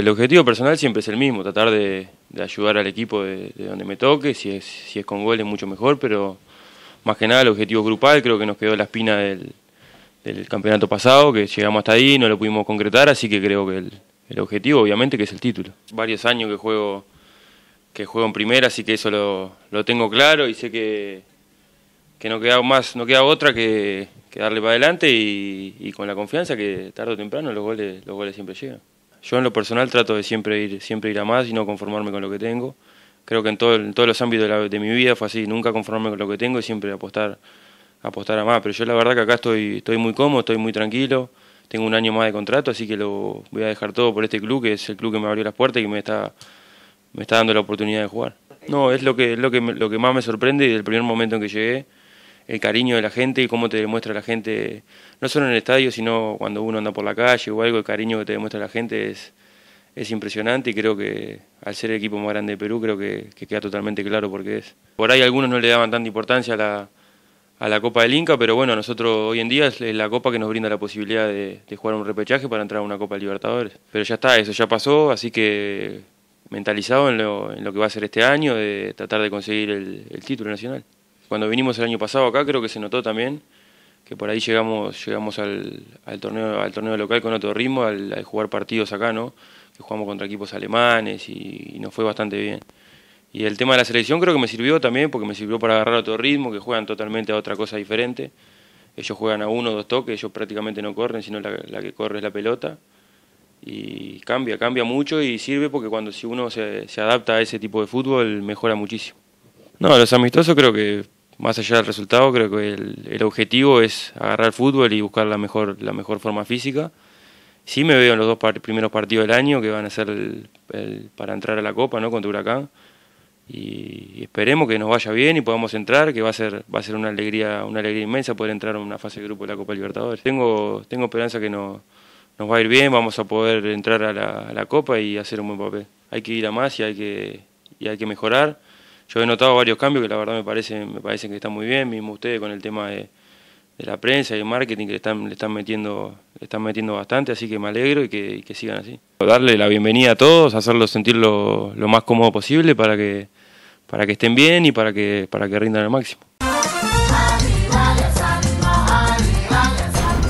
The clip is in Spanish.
el objetivo personal siempre es el mismo, tratar de, ayudar al equipo de, donde me toque, si es, si es con goles mucho mejor, pero más que nada el objetivo grupal, creo que nos quedó la espina del, campeonato pasado, que llegamos hasta ahí, no lo pudimos concretar, así que creo que el, objetivo obviamente que es el título. Varios años que juego que juego en primera, así que eso lo, tengo claro y sé que, no queda más, no queda otra que, darle para adelante y, y, con la confianza que tarde o temprano los goles, los goles siempre llegan. Yo en lo personal trato de siempre ir, siempre ir a más y no conformarme con lo que tengo. Creo que en, en todos los ámbitos de, mi vida fue así, nunca conformarme con lo que tengo y siempre apostar, apostar a más. Pero yo la verdad que acá estoy, estoy muy cómodo, estoy muy tranquilo, tengo un año más de contrato, así que lo voy a dejar todo por este club, que es el club que me abrió las puertas y que me está, me está dando la oportunidad de jugar. No, es lo que, lo que, lo que más me sorprende y el primer momento en que llegué el cariño de la gente y cómo te demuestra la gente, no solo en el estadio, sino cuando uno anda por la calle o algo, el cariño que te demuestra la gente es, es impresionante y creo que al ser el equipo más grande de Perú creo que, queda totalmente claro por qué es. Por ahí algunos no le daban tanta importancia a la, a la Copa del Inca, pero bueno, nosotros hoy en día es la Copa que nos brinda la posibilidad de, jugar un repechaje para entrar a una Copa Libertadores. Pero ya está, eso ya pasó, así que mentalizado en lo, en lo que va a ser este año, de tratar de conseguir el título nacional cuando vinimos el año pasado acá creo que se notó también que por ahí llegamos llegamos al, torneo al torneo local con otro ritmo al, jugar partidos acá no que jugamos contra equipos alemanes y, nos fue bastante bien y el tema de la selección creo que me sirvió también porque me sirvió para agarrar otro ritmo que juegan totalmente a otra cosa diferente ellos juegan a uno dos toques ellos prácticamente no corren sino la, que corre es la pelota y cambia cambia mucho y sirve porque cuando si uno se, se adapta a ese tipo de fútbol mejora muchísimo no los amistosos creo que más allá del resultado, creo que el, objetivo es agarrar fútbol y buscar la mejor, la mejor forma física. Sí me veo en los dos primeros partidos del año que van a ser para entrar a la Copa ¿no? contra Huracán. Y, esperemos que nos vaya bien y podamos entrar, que va a ser, va a ser una, alegría, una alegría inmensa poder entrar a una fase de grupo de la Copa Libertadores. Tengo, tengo esperanza que no, nos va a ir bien, vamos a poder entrar a la, la Copa y hacer un buen papel. Hay que ir a más y hay que, y hay que mejorar yo he notado varios cambios que la verdad me parecen, me parece que están muy bien, mismo ustedes con el tema de, la prensa y el marketing que le están, le están metiendo, están metiendo bastante, así que me alegro y que, sigan así. Darle la bienvenida a todos, hacerlos sentir lo, lo más cómodo posible para que, para que estén bien y para que, para que rindan al máximo.